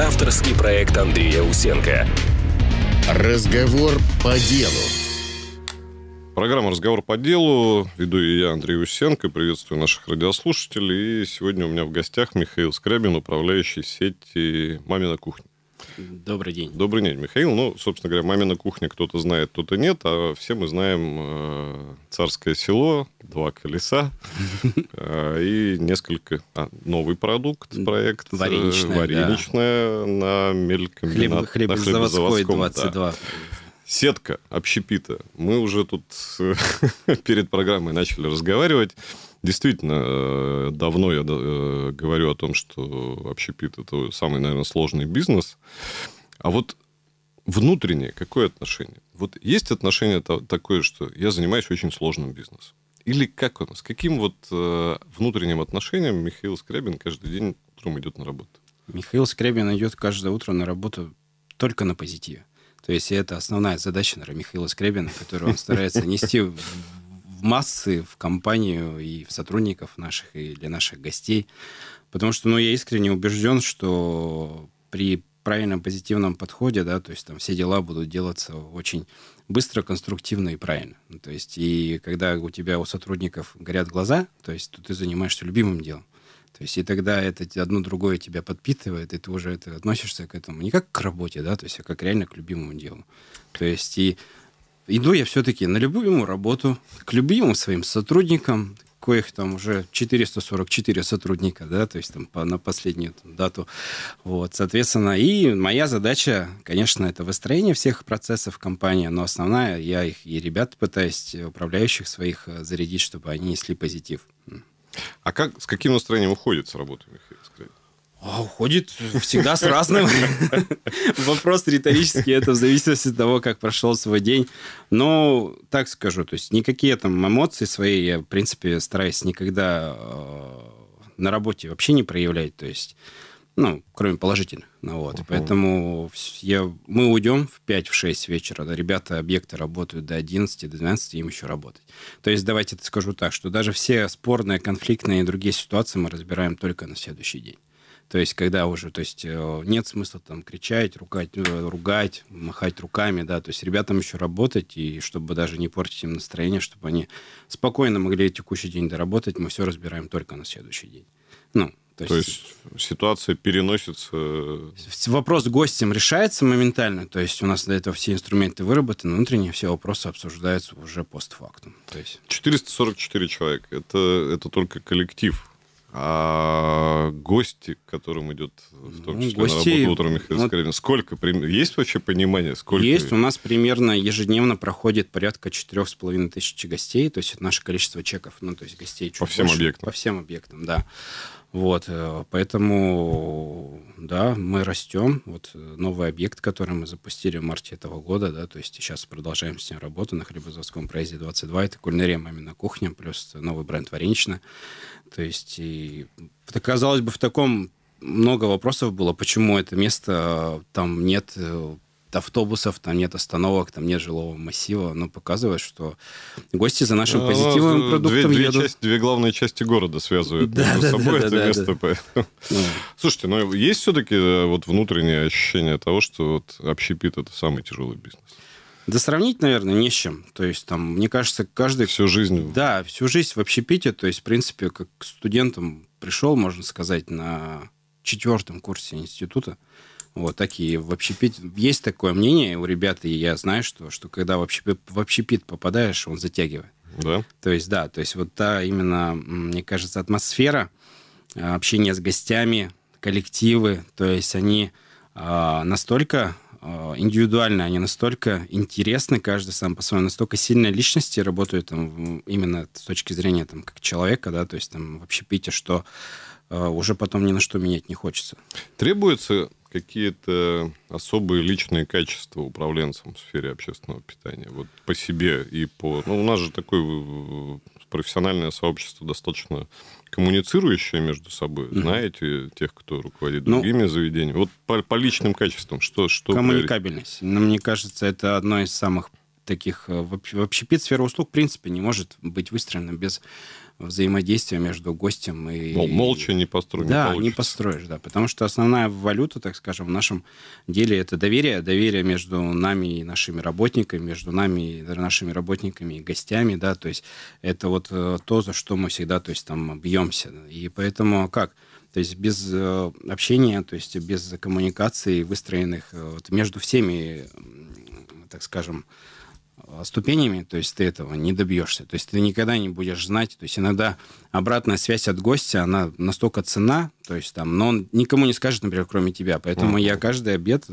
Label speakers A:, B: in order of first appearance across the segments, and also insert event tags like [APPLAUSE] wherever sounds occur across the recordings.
A: Авторский проект Андрея Усенко. Разговор
B: по делу. Программа «Разговор по делу». Веду и я, Андрей Усенко. Приветствую наших радиослушателей. И сегодня у меня в гостях Михаил Скрябин, управляющий сети «Мамина кухня». Добрый день. Добрый день, Михаил. Ну, собственно говоря, мамина кухня кто-то знает, кто-то нет, а все мы знаем э, царское село, два колеса [LAUGHS] э, и несколько... А, новый продукт, проект. Вареничная. Э, Вареничная да. на мелькомбинат. Хлеб, хлебозаводской 22. Да. Сетка общепита. Мы уже тут э, [LAUGHS] перед программой начали разговаривать. Действительно, э, давно я э, говорю о том, что общепит – это самый, наверное, сложный бизнес. А вот внутреннее какое отношение? Вот есть отношение такое, что я занимаюсь очень сложным бизнесом. Или как он? С каким вот э, внутренним отношением Михаил Скрябин каждый день утром идет на работу?
A: Михаил Скрябин идет каждое утро на работу только на позитиве. То есть это основная задача, наверное, Михаила Скребина, которую он старается нести в массы, в компанию и в сотрудников наших, и для наших гостей. Потому что, ну, я искренне убежден, что при правильном позитивном подходе, да, то есть там все дела будут делаться очень быстро, конструктивно и правильно. Ну, то есть и когда у тебя у сотрудников горят глаза, то есть то ты занимаешься любимым делом. То есть и тогда это одно другое тебя подпитывает, и ты уже это относишься к этому не как к работе, да, то есть, а как реально к любимому делу. То есть и Иду я все-таки на любимую работу, к любимым своим сотрудникам, коих там уже 444 сотрудника, да, то есть там по, на последнюю там, дату. Вот, соответственно, и моя задача, конечно, это выстроение всех процессов компании, но основная, я их и ребят пытаюсь, управляющих своих, э, зарядить, чтобы они
B: несли позитив. А как, с каким настроением уходит с работы, Михаил? А уходит всегда с разным. [LAUGHS] Вопрос риторический, это в зависимости от того, как
A: прошел свой день. Но так скажу, то есть никакие там эмоции свои я, в принципе, стараюсь никогда э, на работе вообще не проявлять, то есть, ну, кроме положительных. Ну, вот, поэтому я, мы уйдем в 5-6 в вечера, ребята объекты работают до 11, до им еще работать. То есть давайте скажу так, что даже все спорные, конфликтные и другие ситуации мы разбираем только на следующий день. То есть, когда уже, то есть, э, нет смысла там кричать, ругать, э, ругать, махать руками, да, то есть ребятам еще работать, и чтобы даже не портить им настроение, чтобы они спокойно могли текущий день доработать, мы все разбираем только на следующий день.
B: Ну, то, то есть, ситуация
A: переносится... Э, вопрос с гостем решается моментально, то есть у нас до этого все инструменты выработаны, внутренние все вопросы обсуждаются уже постфактум. То есть...
B: 444 человека, это, это только коллектив а гости, к которым идет
A: в том ну, числе гости... на работу утром Михаил вот...
B: Скорягин, сколько? Есть вообще понимание, сколько? Есть. У нас
A: примерно ежедневно проходит порядка четырех с половиной тысяч гостей. То есть это наше количество чеков. Ну, то есть гостей чуть По всем больше. объектам. По всем объектам, да. Вот, э, поэтому, да, мы растем. Вот э, новый объект, который мы запустили в марте этого года, да, то есть сейчас продолжаем с ним работу на Хлебозаводском проезде 22. Это кулинария «Мамина кухня», плюс новый бренд «Вареничная». То есть, и, казалось бы, в таком много вопросов было, почему это место, э, там нет автобусов, там нет остановок, там нет жилого массива, но ну, показывает, что гости за нашим ну, позитивным ну, продуктом две, едут.
B: Две, две главные части города связывают да, между да, собой да, это да, место. Да. Слушайте, но ну, есть все-таки э, вот внутреннее ощущение того, что вот общепит это самый тяжелый бизнес? Да сравнить, наверное, не с чем. То есть, там, мне кажется, каждый... Всю жизнь. Да, всю жизнь в
A: общепите. То есть, в принципе, как студентом пришел, можно сказать, на четвертом курсе института. Вот такие в общепит. Есть такое мнение у ребят, и я знаю, что, что когда в общепит, в общепит попадаешь, он затягивает. Да. То есть, да, то есть вот та именно, мне кажется, атмосфера э, общение с гостями, коллективы, то есть они э, настолько э, индивидуальны, они настолько интересны, каждый сам по-своему, настолько сильные личности работают там, именно с точки зрения там, как человека, да, то есть там в общепите, что э, уже потом ни на что менять не хочется.
B: Требуется какие-то особые личные качества управленцам в сфере общественного питания? Вот по себе и по... Ну, у нас же такое э, профессиональное сообщество достаточно коммуницирующее между собой. Знаете тех, кто руководит ну, другими заведениями? Вот по, по личным качествам что... что коммуникабельность.
A: Но ну, мне кажется, это одно из самых таких... Э, вообще, вообще сфера услуг, в принципе, не может быть выстроена без взаимодействия между гостем и... Мол,
B: молча не построишь. Да, не, не
A: построишь, да. Потому что основная валюта, так скажем, в нашем деле это доверие. Доверие между нами и нашими работниками, между нами и нашими работниками и гостями, да. То есть это вот э, то, за что мы всегда, то есть там бьемся. И поэтому как? То есть без э, общения, то есть без коммуникации выстроенных э, вот, между всеми, так скажем, Э, ступенями, то есть ты этого не добьешься. То есть ты никогда не будешь знать. То есть иногда обратная связь от гостя, она настолько цена, то есть там, но он никому не скажет, например, кроме тебя. Поэтому mm-hmm. я каждый обед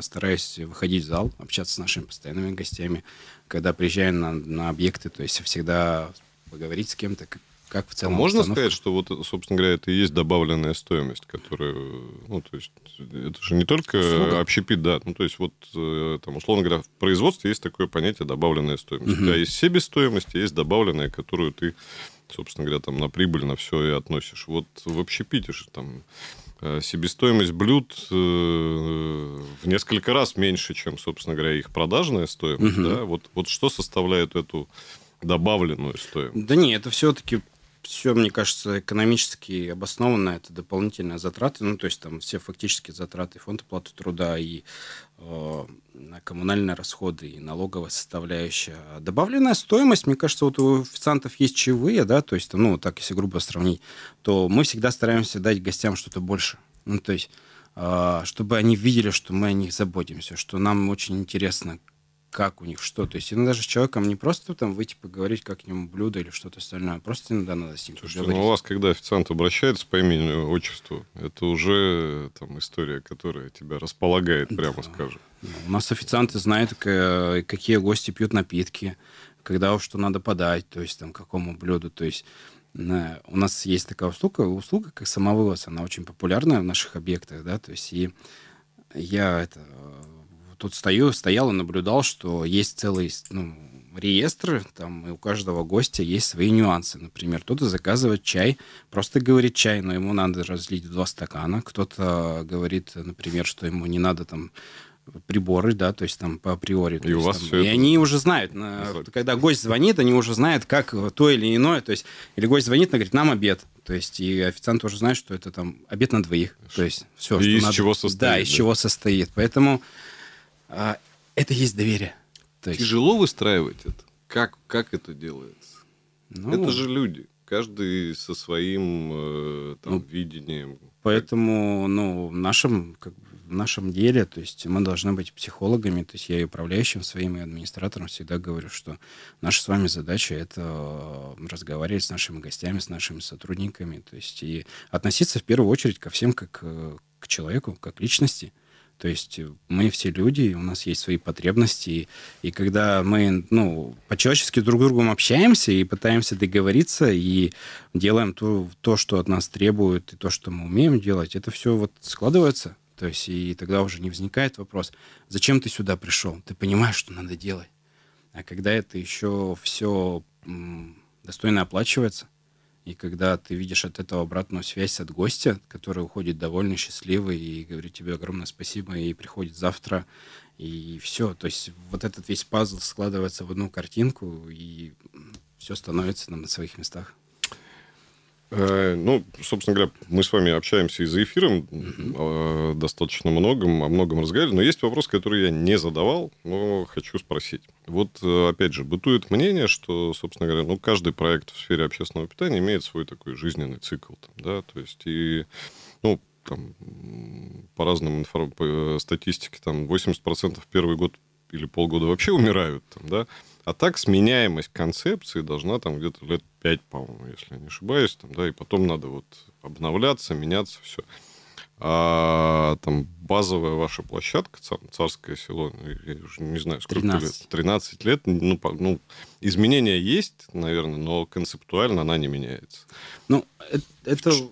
A: стараюсь выходить в зал, общаться с нашими постоянными гостями. Когда приезжаю на, на объекты, то есть всегда поговорить с кем-то, как в а целом. А можно установка? сказать,
B: что вот, собственно говоря, это и есть добавленная стоимость, которая, ну, то есть, это же не только Услуга. общепит, да, ну, то есть, вот, э, там, условно говоря, в производстве есть такое понятие добавленная стоимость. Угу. У тебя есть себестоимость, есть добавленная, которую ты, собственно говоря, там, на прибыль, на все и относишь. Вот в общепите же там э, себестоимость блюд э, в несколько раз меньше, чем, собственно говоря, их продажная стоимость, угу. да? Вот, вот что составляет эту добавленную стоимость. Да не, это все-таки
A: все, мне кажется, экономически обоснованно. Это дополнительные затраты. Ну, то есть там все фактические затраты фонд оплаты труда и э, коммунальные расходы, и налоговая составляющая. Добавленная стоимость, мне кажется, вот у официантов есть чаевые, да, то есть, ну, так, если грубо сравнить, то мы всегда стараемся дать гостям что-то больше. Ну, то есть э, чтобы они видели, что мы о них заботимся, что нам очень интересно, как у них что. То есть иногда же с человеком не просто там выйти типа, поговорить, как к нему блюдо или что-то остальное, а просто иногда надо с ним Слушайте, поговорить. Ну, у вас,
B: когда официант обращается по имени, отчеству, это уже там история, которая тебя располагает, прямо да. скажем. У нас официанты знают, э,
A: какие гости пьют напитки, когда что надо подать, то есть там какому блюду, то есть э, у нас есть такая услуга, услуга как самовывоз, она очень популярная в наших объектах, да, то есть и я это э, тут стою, стоял и наблюдал, что есть целый ну, реестр, там и у каждого гостя есть свои нюансы. Например, кто-то заказывает чай, просто говорит чай, но ему надо разлить в два стакана. Кто-то говорит, например, что ему не надо там приборы, да, то есть там по априори. И, у вас там, все и это... они уже знают, на, когда гость звонит, они уже знают, как то или иное, то есть, или гость звонит, она говорит, нам обед, то есть, и официант уже знает, что это там обед на двоих, то есть, все. И что из надо, чего состоит. Да, да, из чего состоит, поэтому а, это есть доверие.
B: То есть... Тяжело выстраивать это? Как, как это делается? Ну, это же люди. Каждый со своим э, там, ну, видением. Поэтому ну, в,
A: нашем, как, в нашем деле, то есть мы должны быть психологами, то есть я и управляющим своим, и администратором всегда говорю, что наша с вами задача — это э, разговаривать с нашими гостями, с нашими сотрудниками, то есть и относиться в первую очередь ко всем как э, к человеку, как личности. То есть э, мы все люди, у нас есть свои потребности, и, и когда мы ну, по-человечески друг с другом общаемся и пытаемся договориться, и делаем то, то, что от нас требует, и то, что мы умеем делать, это все вот складывается. То есть и тогда уже не возникает вопрос, зачем ты сюда пришел? Ты понимаешь, что надо делать. А когда это еще все достойно оплачивается, и когда ты видишь от этого обратную связь от гостя, который уходит довольно счастливый и говорит тебе огромное спасибо, и приходит завтра, и все. То есть вот этот весь пазл складывается в одну картинку, и все становится на своих местах.
B: Э, ну, собственно говоря, мы с вами общаемся и за эфиром mm-hmm. достаточно многом, о многом разговаривали, но есть вопрос, который я не задавал, но хочу спросить. Вот, э, опять же, бытует мнение, что, собственно говоря, ну, каждый проект в сфере общественного питания имеет свой такой жизненный цикл, да, то есть и, ну, там, по разным информ... по статистике, там, 80% первый год или полгода вообще умирают, там, да, а так сменяемость концепции должна там где-то лет 5, по-моему, если я не ошибаюсь, там, да, и потом надо вот обновляться, меняться, все. А там базовая ваша площадка, царское село, ну, я уже не знаю, сколько 13. лет, 13 лет, ну, ну, изменения есть, наверное, но концептуально она не меняется. Ну, э, это... В,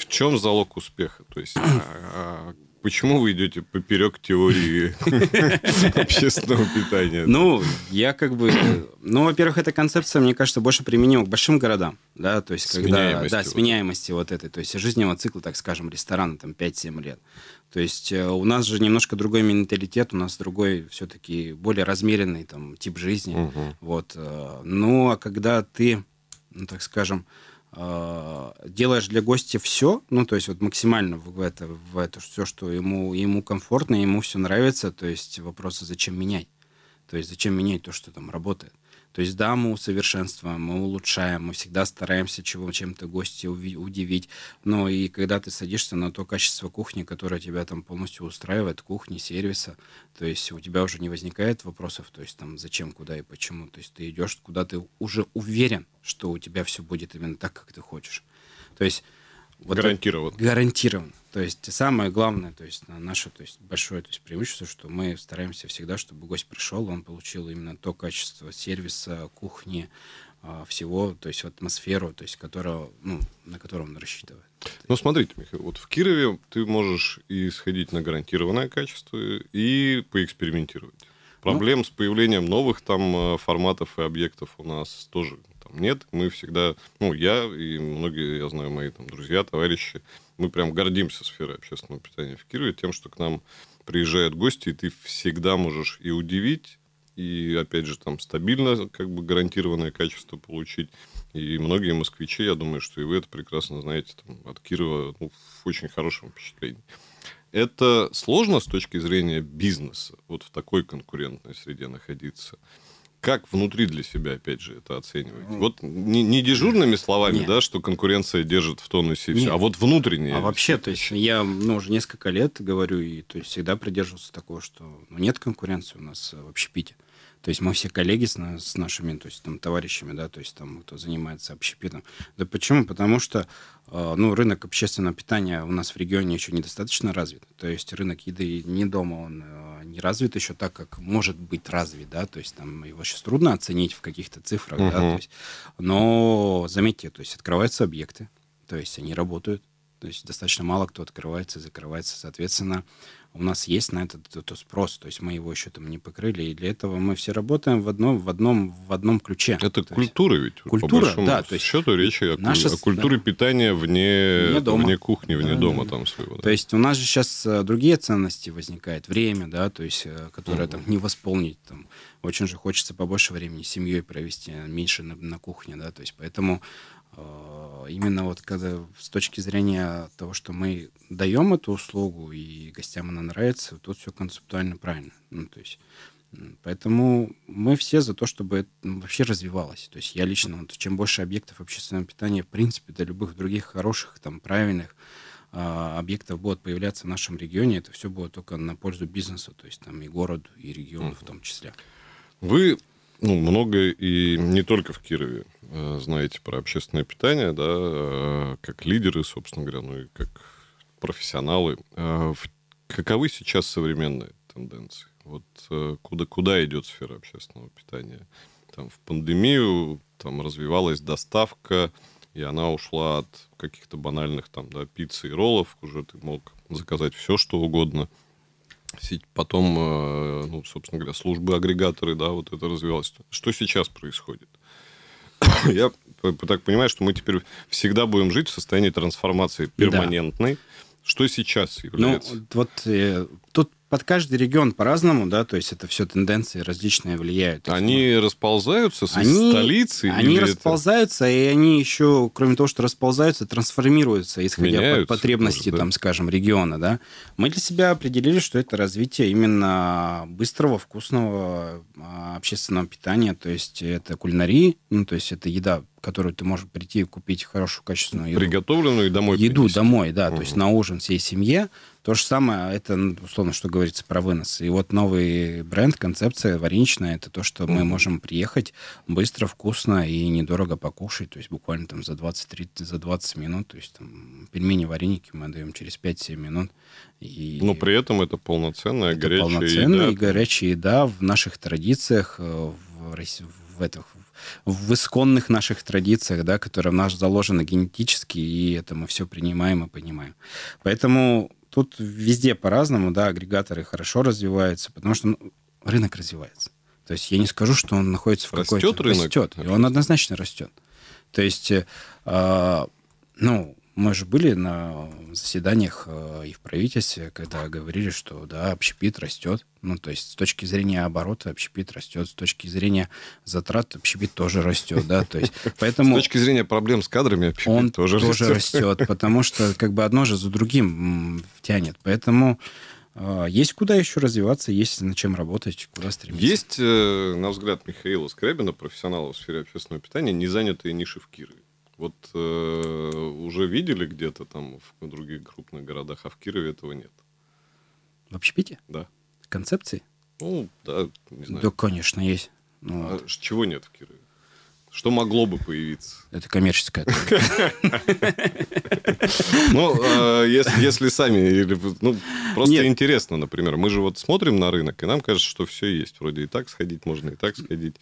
B: в чем залог успеха? То есть, а, а, Почему вы идете поперек теории [LAUGHS] общественного питания?
A: Ну, я как бы... Ну, во-первых, эта концепция, мне кажется, больше применима к большим городам, да, то есть когда... Да, сменяемости вот этой, то есть жизненного цикла, так скажем, ресторана, там, 5-7 лет. То есть э, у нас же немножко другой менталитет, у нас другой все-таки более размеренный там тип жизни, вот. Э, ну, а когда ты, ну, так скажем, Э, делаешь для гостя все, ну, то есть вот максимально в это, в это все, что ему, ему комфортно, ему все нравится, то есть вопросы, а зачем менять? То есть зачем менять то, что там работает? То есть, да, мы усовершенствуем, мы улучшаем, мы всегда стараемся чего, чем-то гостя удивить. Но и когда ты садишься на то качество кухни, которое тебя там полностью устраивает, кухни, сервиса, то есть у тебя уже не возникает вопросов, то есть там зачем, куда и почему. То есть ты идешь, куда ты уже уверен, что у тебя все будет именно так, как ты хочешь. То есть вот гарантированно. Это, гарантированно. То есть самое главное, то есть наше то есть, большое то есть, преимущество, что мы стараемся всегда, чтобы гость пришел, он получил именно то качество сервиса, кухни, а, всего, то есть атмосферу, то есть которого, ну, на котором он рассчитывает.
B: Ну, смотрите, Михаил, вот в Кирове ты можешь и сходить на гарантированное качество, и поэкспериментировать. Ну, Проблем ну, с появлением новых там а, форматов и объектов у нас тоже там нет. Мы всегда, ну, я и многие, я знаю, мои там друзья, товарищи, мы прям гордимся сферой общественного питания в Кирове тем, что к нам приезжают гости, и ты всегда можешь и удивить, и, опять же, там стабильно, как бы гарантированное качество получить. И многие москвичи, я думаю, что и вы это прекрасно знаете, там, от Кирова ну, в очень хорошем впечатлении. Это сложно с точки зрения бизнеса, вот в такой конкурентной среде находиться как внутри для себя, опять же, это оцениваете? Ну, вот не, не дежурными словами, Нет. да, что конкуренция держит в тонусе, все, а вот внутренние. А вообще, то есть я ну, уже несколько
A: лет говорю и то есть всегда придерживался такого, что ну, нет конкуренции у нас в общепите. Угу. То есть мы все коллеги с, с нашими, то есть там товарищами, да, то есть там кто занимается общепитом. Да почему? Потому что э, ну, рынок общественного питания у нас в регионе еще недостаточно развит. То есть рынок еды не дома, он э, не развит еще так, как может быть развит, да, то есть там его сейчас трудно оценить в каких-то цифрах, угу. да, то есть, но заметьте, то есть открываются объекты, то есть они работают, то есть достаточно мало кто открывается, и закрывается. Соответственно, у нас есть на этот то, спрос. То есть мы его еще там не покрыли. И для этого мы все работаем в одном, в одном, в одном ключе. Это то культура есть, ведь. Культура, по да. То есть счету речи
B: о, наша, о культуре да, питания вне, вне, дома. вне кухни, вне да, дома да, там своего. Да. То есть у нас же сейчас
A: э, другие ценности возникают. Время, да, то есть, э, которое угу. там не восполнить. Там. Очень же хочется побольше времени с семьей провести, а меньше на, на кухне, да. То есть поэтому Э, именно вот когда с точки зрения того, что мы даем эту услугу и гостям она нравится, тут все концептуально правильно. Ну, то есть, поэтому мы все за то, чтобы это вообще развивалось. То есть я лично, вот, чем больше объектов общественного питания, в принципе, до любых других хороших, там, правильных э, объектов будет появляться в нашем регионе, это все будет только на пользу бизнеса, то есть там и городу, и региону mm в том числе.
B: Вы ну, много и не только в Кирове э, знаете про общественное питание, да, э, как лидеры, собственно говоря, ну и как профессионалы. Э, каковы сейчас современные тенденции? Вот куда, куда идет сфера общественного питания? Там в пандемию там развивалась доставка, и она ушла от каких-то банальных там, да, пиццы и роллов, уже ты мог заказать все, что угодно – Потом, э, ну, собственно говоря, службы-агрегаторы, да, вот это развивалось. Что сейчас происходит? [COUGHS] Я так понимаю, что мы теперь всегда будем жить в состоянии трансформации перманентной. Да. Что сейчас ну, является? Ну,
A: вот э, тут под каждый регион по-разному, да, то есть это все тенденции различные влияют.
B: Они ну, расползаются с они, столицы? Они
A: расползаются, это? и они еще, кроме того, что расползаются, трансформируются, исходя Меняются, от потребностей, может, да. там, скажем, региона, да. Мы для себя определили, что это развитие именно быстрого, вкусного а, общественного питания, то есть это кулинарии, ну, то есть это еда которую ты можешь прийти и купить хорошую качественную еду. Приготовленную и домой Еду принести. домой, да, угу. то есть на ужин всей семье. То же самое, это, ну, условно, что говорится про вынос. И вот новый бренд, концепция вареничная, это то, что мы можем приехать быстро, вкусно и недорого покушать, то есть буквально там за 20-30, за 20 минут, то есть там пельмени-вареники мы даем через 5-7 минут.
B: И... Но при этом это полноценная это горячая полноценная еда. и горячая еда в наших традициях,
A: э, в, в, этих, в исконных наших традициях, да, которые в нас заложены генетически, и это мы все принимаем и понимаем. Поэтому тут везде по-разному, да, агрегаторы хорошо развиваются, потому что ну, рынок развивается. То есть я не скажу, что он находится в какой-то... Растет рынок? Растет, и он однозначно растет. То есть, э, а, ну, мы же были на заседаниях э, и в правительстве, когда говорили, что да, общепит растет. Ну, то есть с точки зрения оборота общепит растет, с точки зрения затрат общепит
B: тоже растет, да, то есть [LAUGHS] поэтому... С точки зрения проблем с кадрами общепит он тоже, тоже растет.
A: потому что как бы одно же за другим тянет. Поэтому э, есть куда еще развиваться, есть над чем работать, куда стремиться.
B: Есть, э, на взгляд Михаила Скрябина, профессионала в сфере общественного питания, не незанятые ниши в Кирове. Вот э, уже видели где-то там в других крупных городах, а в Кирове этого нет.
A: В общепите? Да. Концепции?
B: Ну, да, не знаю. Да, конечно, есть. Ну, а вот. чего нет в Кирове? Что могло бы появиться? Это коммерческая. Ну, э, если сами, ну, просто интересно, например, мы же вот смотрим на рынок, и нам кажется, что все есть. Вроде и так сходить можно, и так сходить.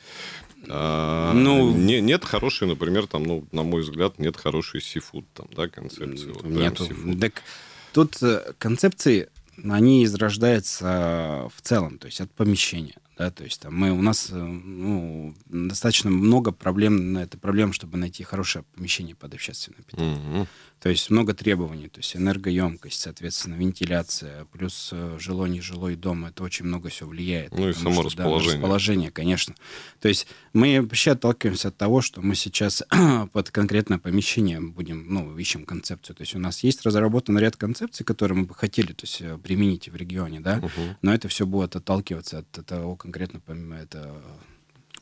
B: А, ну, не, нет хорошей, например, там, ну, на мой взгляд, нет хорошей сифуд, там, да, концепции. Вот нету. Так,
A: тут э, концепции, они изрождаются э, в целом, то есть от помещения да, то есть там мы, у нас э, ну, достаточно много проблем, это проблем, чтобы найти хорошее помещение под общественное питание. Угу. То есть много требований, то есть энергоемкость, соответственно, вентиляция, плюс э, жилой, нежилой дом, это очень много все влияет. Ну и само что, расположение. Да, расположение, конечно. То есть мы вообще отталкиваемся от того, что мы сейчас [CLEARS THROAT] под конкретное помещение будем, ну, ищем концепцию. То есть у нас есть разработан ряд концепций, которые мы бы хотели то есть, э, применить в регионе, да, угу. но это все будет отталкиваться от того конкретно помимо это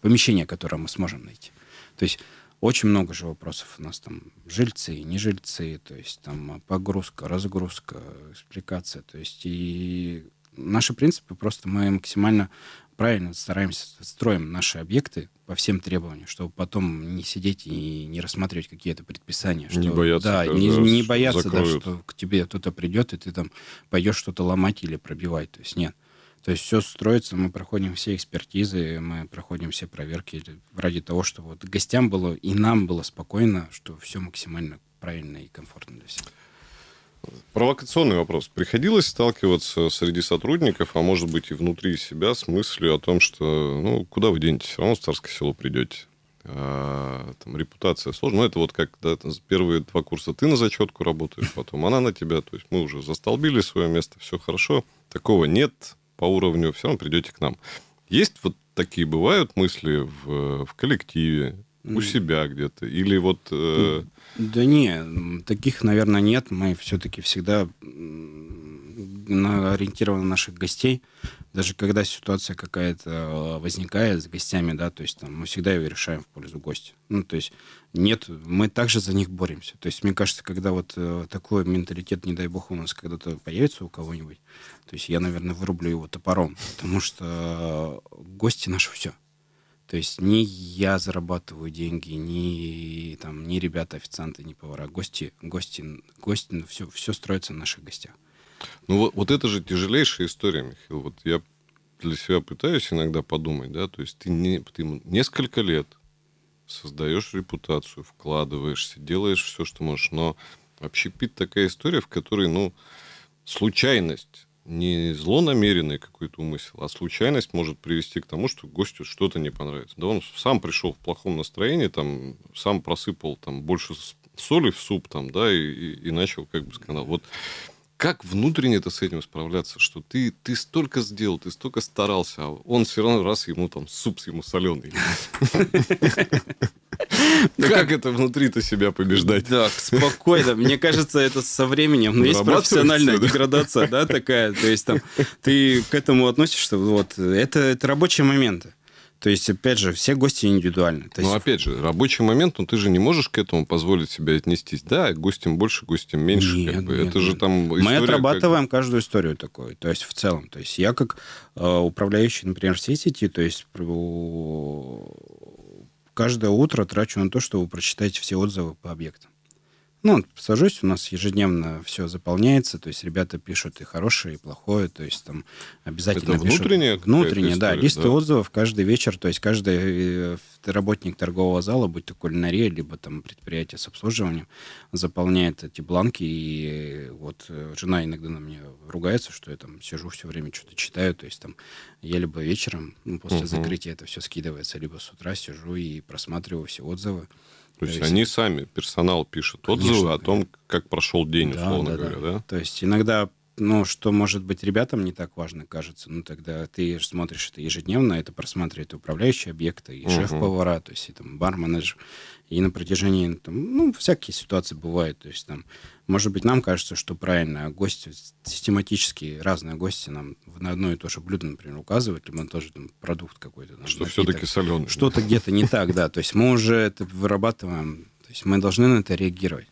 A: помещения, которое мы сможем найти. То есть очень много же вопросов у нас там жильцы, и нежильцы, то есть там погрузка, разгрузка, экспликация, то есть и наши принципы просто мы максимально правильно стараемся, строим наши объекты по всем требованиям, чтобы потом не сидеть и не рассматривать какие-то предписания. Что, не бояться. Да, не, не бояться, да, что к тебе кто-то придет, и ты там пойдешь что-то ломать или пробивать. То есть нет. То есть все строится, мы проходим все экспертизы, мы
B: проходим все проверки
A: ради того, чтобы вот гостям было и нам было спокойно, что все максимально правильно и комфортно для всех.
B: Провокационный вопрос. Приходилось сталкиваться среди сотрудников, а может быть и внутри себя, с мыслью о том, что ну, куда вы денетесь, все равно в царское село придете. А, там, репутация сложная. Ну, это вот как да, первые два курса ты на зачетку работаешь, потом она на тебя. То есть мы уже застолбили свое место, все хорошо. Такого нет по уровню, все равно придете к нам. Есть вот такие бывают мысли в, в коллективе, у себя где-то? Или вот... Э...
A: Да не, таких, наверное, нет. Мы все-таки всегда на, ориентирован наших гостей. Даже когда ситуация какая-то э, возникает с гостями, да, то есть там мы всегда ее решаем в пользу гостя. Ну, то есть нет, мы также за них боремся. То есть мне кажется, когда вот э, такой менталитет, не дай бог, у нас когда-то появится у кого-нибудь, то есть я, наверное, вырублю его топором, потому что э, гости наши все. То есть не я зарабатываю деньги, не там, не ребята официанты, не повара, гости, гости, гости, все, все строится на наших гостях.
B: Ну вот, вот это же тяжелейшая история, Михаил. Вот я для себя пытаюсь иногда подумать, да, то есть ты, не, ты несколько лет создаешь репутацию, вкладываешься, делаешь все, что можешь, но общепит такая история, в которой, ну, случайность, не злонамеренный какой-то умысел, а случайность может привести к тому, что гостю что-то не понравится. Да он сам пришел в плохом настроении, там, сам просыпал там больше соли в суп, там, да, и, и, и начал как бы скандал. Вот как внутренне-то с этим справляться, что ты, ты столько сделал, ты столько старался, а он все равно раз ему там суп ему соленый. [LAUGHS] Ну, как это внутри-то себя побеждать? Да, спокойно. Мне кажется, это со временем. Но ну, есть профессиональная деградация, да,
A: такая. То есть там ты к этому относишься, вот, это рабочие моменты.
B: То есть, опять же, все гости индивидуальны. Ну, есть... Ну, опять же, рабочий момент, ну ты же не можешь к этому позволить себе отнестись. Да, гостям больше, гостям меньше. Нет, как бы. нет, это нет. же там история, Мы отрабатываем
A: как... каждую историю такую, то есть в целом. То есть я как э, управляющий, например, всей сети, то есть каждое утро трачу на то, чтобы прочитать все отзывы по объектам ну, сажусь, у нас ежедневно все заполняется, то есть ребята пишут и хорошее, и плохое, то есть там обязательно Это внутреннее? Пишут, внутреннее, да, листы да? отзывов каждый вечер, то есть каждый э, работник торгового зала, будь то кулинария, либо там предприятие с обслуживанием, заполняет эти бланки, и вот э, жена иногда на меня ругается, что я там сижу все время, что-то читаю, то есть там я либо вечером, ну, после угу. закрытия это все скидывается, либо с утра сижу и просматриваю все отзывы. То есть они
B: сами, персонал пишет отзывы Конечно, о том, да. как прошел день, да, условно да, говоря, да. да? То есть иногда, ну, что,
A: может быть, ребятам не так важно кажется, ну, тогда ты смотришь это ежедневно, это просматривает управляющий объект, и угу. шеф-повара, то есть и там бар-менеджер, и на протяжении, там, ну, всякие ситуации бывают, то есть там может быть, нам кажется, что правильно, а гости систематически разные гости нам на одно и то же блюдо, например, указывают, либо на же там, продукт какой-то. Там, что все-таки соленый. Что-то где-то не так, да. То есть мы уже это вырабатываем, то есть мы должны на это реагировать.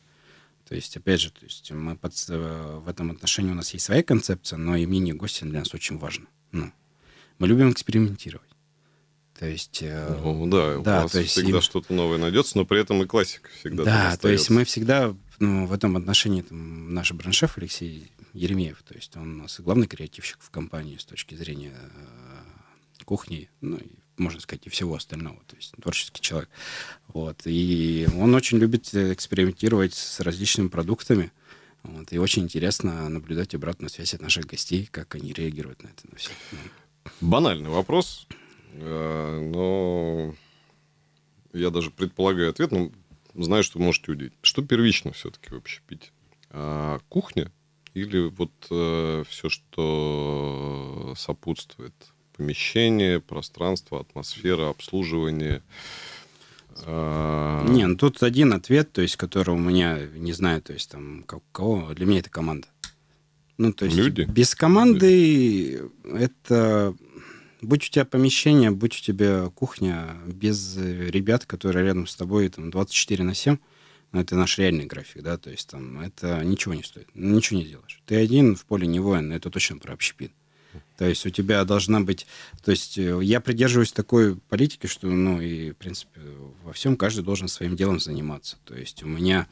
A: То есть, опять же, то есть мы под, э, в этом отношении у нас есть своя концепция, но и мнение гостя для нас очень важно. Ну, мы любим экспериментировать. То
B: есть... Э, ну, да, да у вас то есть, всегда и... что-то новое найдется, но при этом и классика всегда Да, то есть мы
A: всегда ну, в этом отношении там, наш браншеф Алексей Еремеев, то есть он у нас главный креативщик в компании с точки зрения э, кухни, ну, и, можно сказать, и всего остального, то есть творческий человек. Вот. И он очень любит э, экспериментировать с различными продуктами, вот. И очень интересно наблюдать обратную связь от наших гостей, как они реагируют на это на все.
B: Банальный вопрос, э, но я даже предполагаю ответ. Ну, знаю, что вы можете удивить. Что первично все-таки вообще пить а, кухня или вот э, все, что сопутствует? Помещение, пространство, атмосфера, обслуживание? А... Не, ну
A: тут один ответ, то есть, который у меня, не знаю, то есть там как, кого, для меня это команда. Ну, то есть Люди? без команды Люди. это Будь у тебя помещение, будь у тебя кухня, без э, ребят, которые рядом с тобой там 24 на 7, но ну, это наш реальный график, да, то есть там это ничего не стоит, ничего не делаешь. Ты один в поле не воин, это точно про общепит. То есть у тебя должна быть... То есть э, я придерживаюсь такой политики, что, ну, и, в принципе, во всем каждый должен своим делом заниматься. То есть у меня...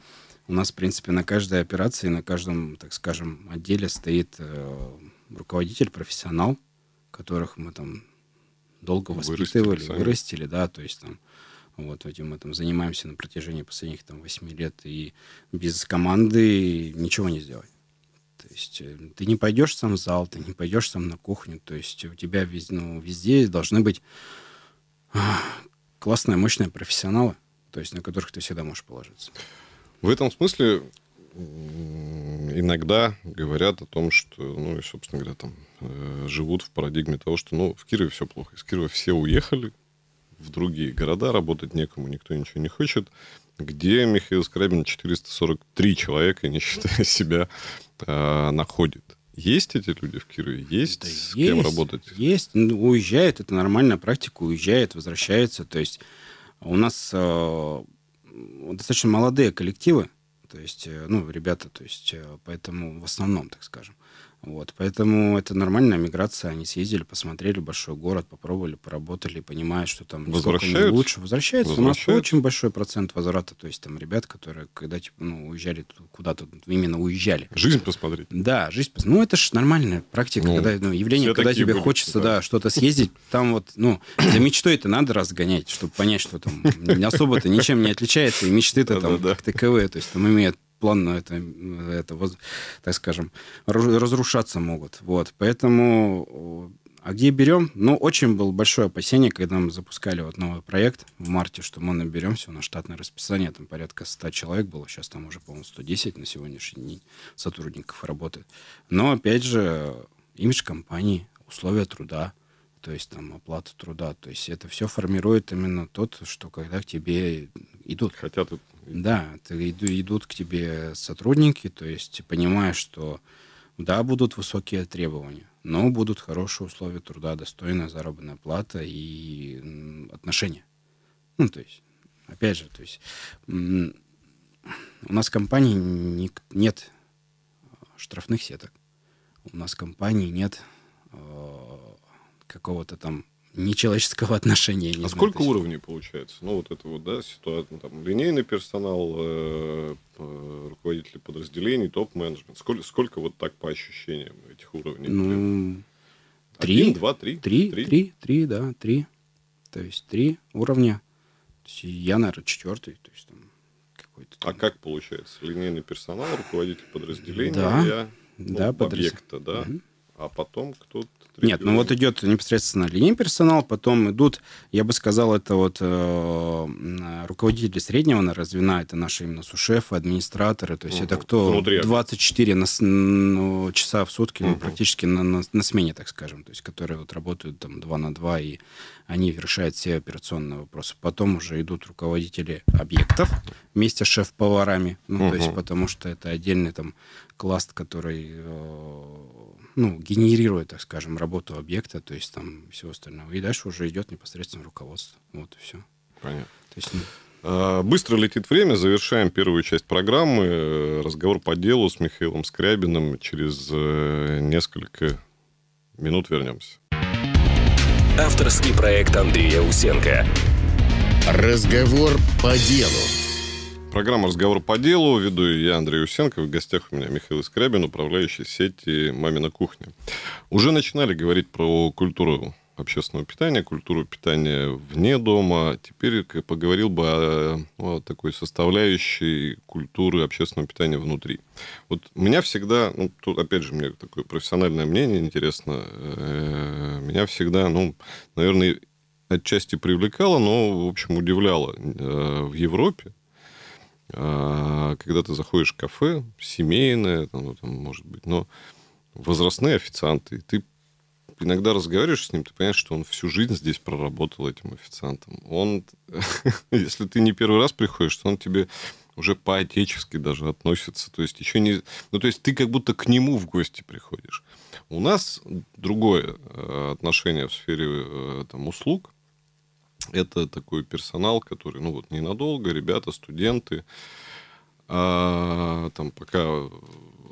A: У нас, в принципе, на каждой операции, на каждом, так скажем, отделе стоит э, руководитель, профессионал, которых мы там долго воспитывали, вырастили, вырастили да, то есть там вот этим мы там занимаемся на протяжении последних там восьми лет, и без команды ничего не сделать. То есть э, ты не пойдешь сам в зал, ты не пойдешь сам на кухню, то есть у тебя везде, ну, везде должны быть классные, мощные профессионалы, то есть на которых ты всегда можешь положиться.
B: В этом смысле иногда говорят о том, что, ну, и, собственно говоря, там э, живут в парадигме того, что, ну, в Кирове все плохо. Из Кирова все уехали в другие города, работать некому, никто ничего не хочет. Где Михаил Скрябин 443 человека, не [LAUGHS] считая себя, э, находит? Есть эти люди в Кирове? Есть да с есть, кем работать? Есть. Ну, уезжает, это
A: нормальная практика, уезжает, возвращается. То есть у нас э, достаточно молодые коллективы, то есть, э, ну, ребята, то есть, э, поэтому в основном, так скажем. Вот, поэтому это нормальная миграция. Они съездили, посмотрели большой город, попробовали, поработали, понимают, что там возвращаются. лучше. Возвращаются. возвращаются. У нас очень большой процент возврата. То есть там ребят, которые когда типа, ну, уезжали куда-то, именно уезжали. Жизнь посмотреть. Да, жизнь посмотреть. Ну, это же нормальная практика, ну, когда, ну, явление, когда тебе были, хочется, да, да что-то съездить. Там вот, ну, за мечтой это надо разгонять, чтобы понять, что там [LAUGHS] особо-то ничем не отличается, и мечты-то там как таковые. То есть там имеют планно это, это вот, так скажем, разрушаться могут. Вот. Поэтому э, а где берем? Ну, очень было большое опасение, когда мы запускали вот новый проект в марте, что мы наберем все на штатное расписание. Там порядка 100 человек было. Сейчас там уже, по-моему, 110 на сегодняшний день сотрудников работает. Но, опять же, имидж компании, условия труда, то есть там оплата труда. То есть это все формирует именно тот, что когда к тебе идут. Хотят. Да, идут к тебе сотрудники, то есть понимая, что да, будут высокие требования, но будут хорошие условия труда, достойная заработная плата и отношения. Ну, то есть, опять же, то есть у нас в компании не, нет э, штрафных сеток, у нас в
B: компании нет э, какого-то там нечеловеческого [LAUGHS] отношения. Не а сколько точно. уровней получается? Ну, вот это вот, да, ситуация, там, линейный персонал, э, э руководители подразделений, топ-менеджмент. Сколько, сколько вот так по ощущениям этих уровней?
A: Ну,
B: три. Один, два, три? Три, три, три,
A: три да, три. То есть три уровня. То есть я, наверное, четвертый. То есть, там,
B: какой-то, а там... А как получается? Линейный персонал, руководитель подразделения, да, я, ну, да, подраз... объекта, да? Угу. А потом кто
A: нет, ну вот идет непосредственно линейный персонал, потом идут, я бы сказал, это вот э, руководители среднего на развина, это наши именно сушефы, администраторы, то есть угу. это кто Внутри. 24 на, ну, часа в сутки угу. ну, практически на, на, на смене, так скажем, то есть которые вот работают там 2 на 2, и они решают все операционные вопросы. Потом уже идут руководители объектов вместе с шеф-поварами, ну угу. то есть потому что это отдельный там класс, который э, ну, генерирует, так скажем, работу объекта, то есть там все остальное. И дальше уже идет непосредственно руководство. Вот и все.
B: Понятно. То есть, ну... А, быстро летит время, завершаем первую часть программы. Э, разговор по делу с Михаилом Скрябиным. Через э, несколько минут вернемся. Авторский проект Андрея Усенко. Разговор по делу. Программа «Разговор по делу». Веду я, Андрей Усенко. В гостях у меня Михаил Искрябин, управляющий сети «Мамина кухня». Уже начинали говорить про культуру общественного питания, культуру питания вне дома. Теперь поговорил бы о, о такой составляющей культуры общественного питания внутри. Вот меня всегда, ну, тут опять же, мне такое профессиональное мнение интересно, э, меня всегда, ну, наверное, отчасти привлекало, но, в общем, удивляло э, в Европе а, когда ты заходишь в кафе, семейное, там, ну, там, может быть, но возрастные официанты, ты иногда разговариваешь с ним, ты понимаешь, что он всю жизнь здесь проработал этим официантом. Он, [LAUGHS] если ты не первый раз приходишь, то он тебе уже по-отечески даже относится. То есть еще не... Ну, то есть ты как будто к нему в гости приходишь. У нас другое э, отношение в сфере э, там, услуг. Это такой персонал, который, ну вот, ненадолго, ребята, студенты, а, там пока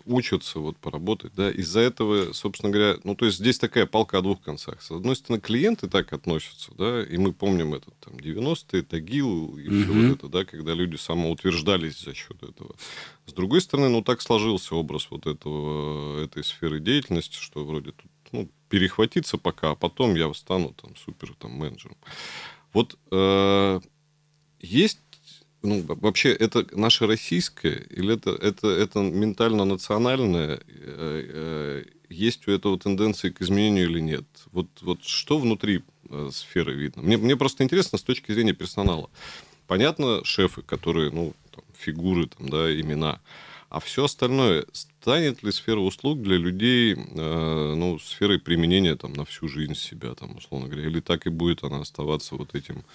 B: учатся, вот, поработать, да, из-за этого, собственно говоря, ну, то есть здесь такая палка о двух концах. С одной стороны, клиенты так относятся, да, и мы помним этот, там, 90-е, Тагил и mm-hmm. все вот это, да, когда люди самоутверждались за счет этого. С другой стороны, ну, так сложился образ вот этого, этой сферы деятельности, что вроде тут, ну, перехватиться пока, а потом я стану там супер там менеджером. Вот э, есть ну, вообще, это наше российское, или это, это, это ментально-национальное, э, э, есть у этого тенденции к изменению или нет? Вот, вот что внутри э, сферы видно? Мне, мне просто интересно с точки зрения персонала. Понятно, шефы, которые, ну, там, фигуры, там, да, имена, а все остальное станет ли сфера услуг для людей э, ну, сферой применения там, на всю жизнь себя, там, условно говоря, или так и будет она оставаться вот этим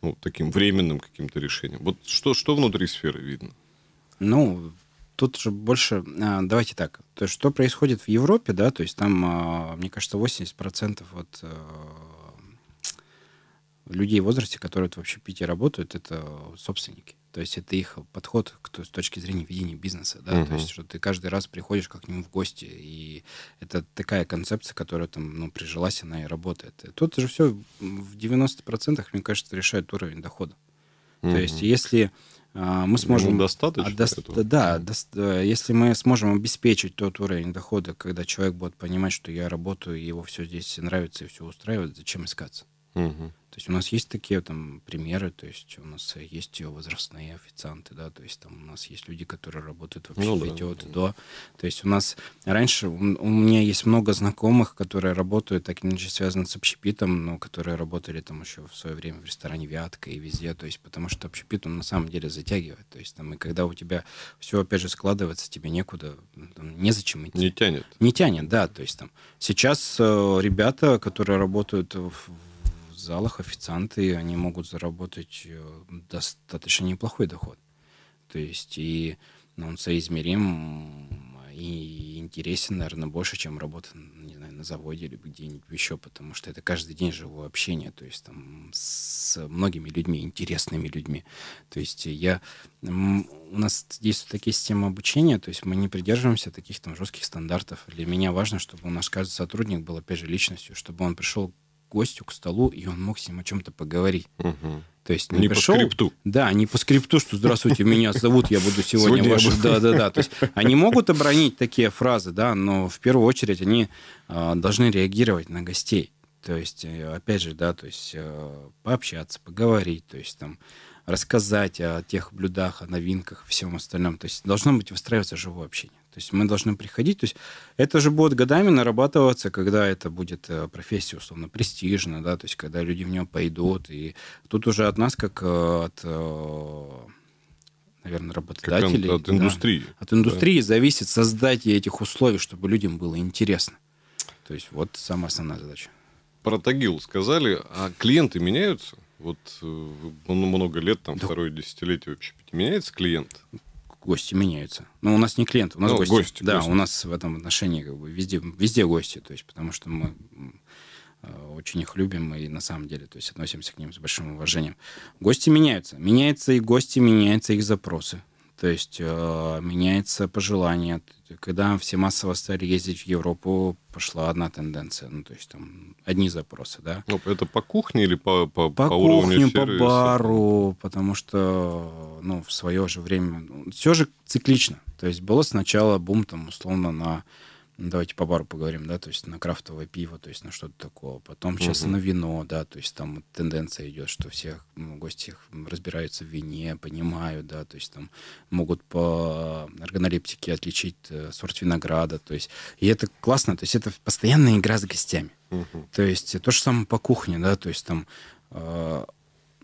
B: ну, таким временным каким-то решением? Вот что, что внутри сферы видно?
A: Ну, тут же больше, э, давайте так, то есть что происходит в Европе, да, то есть там, э, мне кажется, 80% вот людей в возрасте, которые вот в Питере работают, это собственники. То есть это их подход к, с точки зрения ведения бизнеса, да, uh-huh. то есть что ты каждый раз приходишь как к нему в гости, и это такая концепция, которая там, ну, прижилась, она и работает. И тут же все в 90%, мне кажется, решает уровень дохода. Uh-huh. То есть если а, мы сможем... Ну, достаточно отда... этого. Да, до... Э, если мы сможем обеспечить тот уровень дохода, когда человек будет понимать, что я работаю, и его все здесь нравится и все устраивает, зачем искаться? То есть у нас есть такие там примеры, то есть у нас э, есть возрастные официанты, да, то есть там у нас есть люди, которые работают вообще ну, да, идиоты, да. да. То есть у нас раньше у, у меня есть много знакомых, которые работают, так иначе связаны с общепитом, но которые работали там еще в свое время в ресторане Вятка и везде, то есть потому что общепит он на самом деле затягивает, то есть там и когда у тебя все опять же складывается, тебе некуда, там, незачем идти. Не тянет. Не тянет, да, то есть там сейчас э, ребята, которые работают в залах официанты, они могут заработать э, достаточно неплохой доход. То есть и он соизмерим и интересен, наверное, больше, чем работа, не знаю, на заводе или где-нибудь еще, потому что это каждый день живое общение, то есть там с многими людьми, интересными людьми. То есть я... У нас есть такие системы обучения, то есть мы не придерживаемся таких там жестких стандартов. Для меня важно, чтобы у нас каждый сотрудник был, опять же, личностью, чтобы он пришел гостю к столу, и он мог с ним о чем-то поговорить. Угу. То есть не, не пришел, по скрипту. Да, не по скрипту, что здравствуйте, меня зовут, я буду сегодня, сегодня ваш... Да, да, да. То есть они могут оборонить такие фразы, да, но в первую очередь они а, должны реагировать на гостей. То есть, э, опять же, да, то есть э, пообщаться, поговорить, то есть там рассказать о тех блюдах, о новинках, всем остальном. То есть должно быть выстраиваться живое общение. То есть мы должны приходить. То есть это же будет годами нарабатываться, когда это будет э, профессия, условно, престижна, да, то есть когда люди в нее пойдут. И тут уже от нас, как э, от э, наверное, работодателей. Как от, от индустрии. Да, от индустрии да. зависит создание этих условий, чтобы людям было интересно. То есть вот самая основная задача.
B: Про Тагил сказали, а клиенты меняются? Вот ну, много лет, там, да. второе десятилетие вообще меняется клиент?
A: гости меняются. Ну, у нас не клиент, у нас ну, гости. гости. Да, гости. у нас в этом
B: отношении как бы везде, везде гости,
A: то есть потому что мы э, очень их любим и на самом деле, то есть относимся к ним с большим уважением. Гости меняются. Меняются и гости, меняются их запросы. То есть э, меняется пожелание. Когда все массово стали ездить в Европу, пошла одна тенденция. Ну, то есть там одни запросы, да.
B: Ну, это по кухне или по, по, по, по уровню кухне, сервиса? по
A: бару, потому что ну, в свое же время... Ну, все же циклично. То есть было сначала бум, там, условно, на давайте по бару поговорим, да, то есть на крафтовое пиво, то есть на что-то такое. Потом сейчас uh-huh. на вино, да, то есть там тенденция идет, что все ну, гости разбираются в вине, понимают, да, то есть там могут по органолептике отличить э, сорт винограда, то есть и это классно, то есть это постоянная игра с гостями. Uh-huh. То есть то же самое по кухне, да, то есть там э,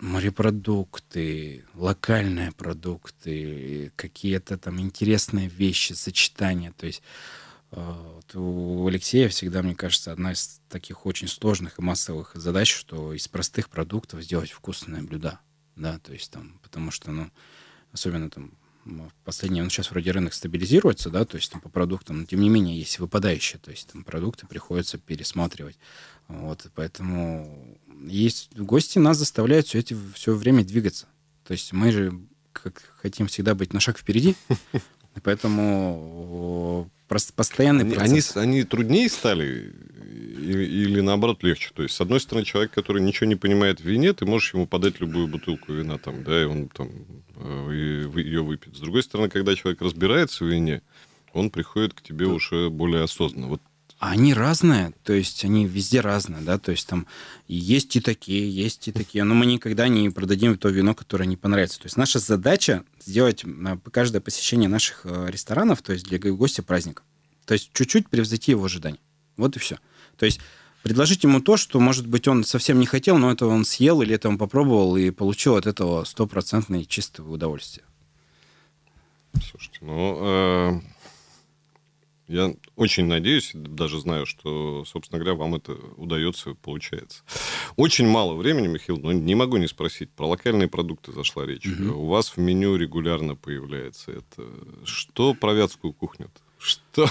A: морепродукты, локальные продукты, какие-то там интересные вещи, сочетания, то есть а, вот у Алексея всегда, мне кажется, одна из таких очень сложных и массовых задач, что из простых продуктов сделать вкусное блюдо. Да, то есть там, потому что, ну, особенно там в последнее, ну, сейчас вроде рынок стабилизируется, да, то есть там по продуктам, но тем не менее есть выпадающие, то есть там продукты приходится пересматривать. Вот, поэтому есть гости нас заставляют все эти все время двигаться. То есть мы же как хотим всегда быть на шаг впереди,
B: [LAUGHS] поэтому Просто постоянный они, процесс. Они, они труднее стали или, или наоборот легче? То есть, с одной стороны, человек, который ничего не понимает в вине, ты можешь ему подать любую бутылку вина, там, да, и он там э, и ее выпьет. С другой стороны, когда человек разбирается в вине, он приходит к тебе уже более осознанно. Вот а они
A: разные,
B: то есть они везде разные, да, то есть там есть и такие, есть и такие, но мы
A: никогда не продадим то вино, которое не понравится. То есть наша задача сделать э, каждое посещение наших э, ресторанов, то есть для гостя праздник. То есть чуть-чуть превзойти его ожидания. Вот и все. То есть предложить ему то, что, может быть, он совсем не хотел, но это он съел или это он попробовал и получил от этого стопроцентное чистое удовольствие.
B: Слушайте, ну, э я очень надеюсь, даже знаю, что, собственно говоря, вам это удается, получается. Очень мало времени, Михаил, но не могу не спросить. Про локальные продукты зашла речь. Угу. У вас в меню регулярно появляется это. Что про вятскую кухню? -то? что?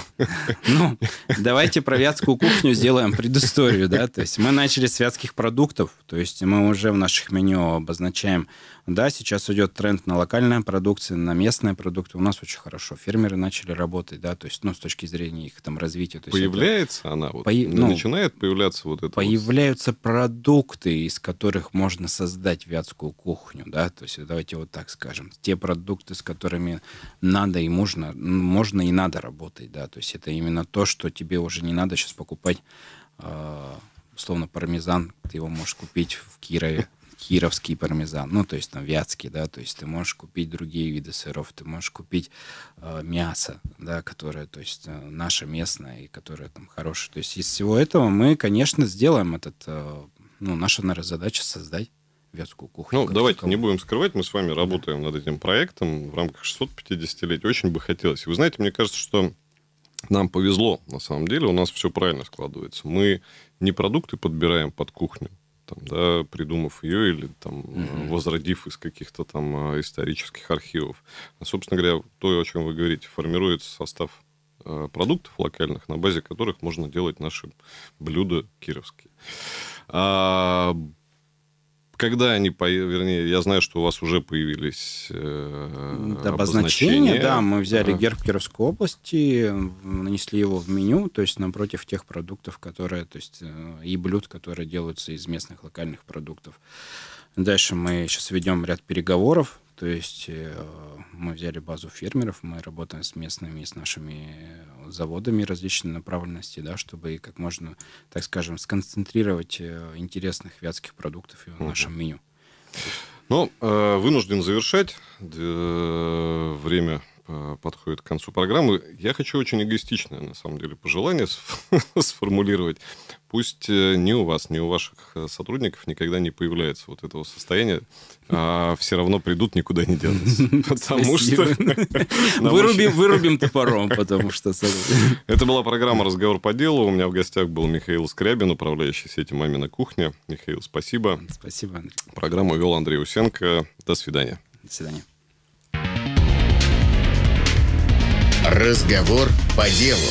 B: Ну, давайте про вятскую
A: кухню сделаем предысторию, да, то есть мы начали с вятских продуктов, то есть мы уже в наших меню обозначаем, да, сейчас идет тренд на локальные продукции, на местные продукты, у нас очень хорошо, фермеры начали работать, да, то есть, ну, с точки зрения их там развития. То Появляется это... она, вот,
B: по... ну, начинает появляться вот это?
A: Появляются вот... продукты, из которых можно создать вятскую кухню, да, то есть давайте вот так скажем, те продукты, с которыми надо и можно, можно и надо работать, да, да, то есть это именно то, что тебе уже не надо сейчас покупать, э, условно, пармезан, ты его можешь купить в Кирове, кировский пармезан, ну, то есть там вятский, да, то есть ты можешь купить другие виды сыров, ты можешь купить э, мясо, да, которое, то есть э, наше местное и которое там хорошее. То есть из всего этого мы, конечно, сделаем этот, э, ну, наша, наверное, задача создать вятскую
B: кухню. Ну, давайте не будем скрывать, мы с вами работаем да. над этим проектом в рамках 650-летия. Очень бы хотелось. Вы знаете, мне кажется, что нам повезло, на самом деле, у нас все правильно складывается. Мы не продукты подбираем под кухню, там, да, придумав ее или там Mm-hmm. возродив из каких-то там а, исторических архивов. А, собственно говоря, то, о чем вы говорите, формируется состав а, продуктов локальных, на базе которых можно делать наши блюда кировские. А, когда они, по, вернее, я знаю, что у вас уже появились э, обозначения. Да, мы взяли да. герб
A: Кировской области, нанесли его в меню, то есть напротив тех продуктов, которые, то есть э, и блюд, которые делаются из местных локальных продуктов. Дальше мы сейчас ведем ряд переговоров то есть э, мы взяли базу фермеров, мы работаем с местными, с нашими заводами различной направленности, да, чтобы как можно, так скажем, сконцентрировать э, интересных вятских продуктов в нашем меню.
B: Ну, э, вынужден завершать. Время Э, подходит к концу программы. Я хочу очень эгоистичное, на самом деле, пожелание [LAUGHS] сформулировать. Пусть э, ни у вас, ни у ваших э, сотрудников никогда не появляется вот этого состояния, а все равно придут, никуда не денутся.
A: [LAUGHS] Потому что... [LAUGHS] Вырубим, вырубим топором, потому
B: что... Это была программа «Разговор по делу». У меня в гостях был Михаил Скрябин, управляющий сети «Мамина кухня». Михаил, спасибо. Спасибо, Андрей. Программу вел Андрей Усенко. До свидания. До свидания.
A: Разговор по делу.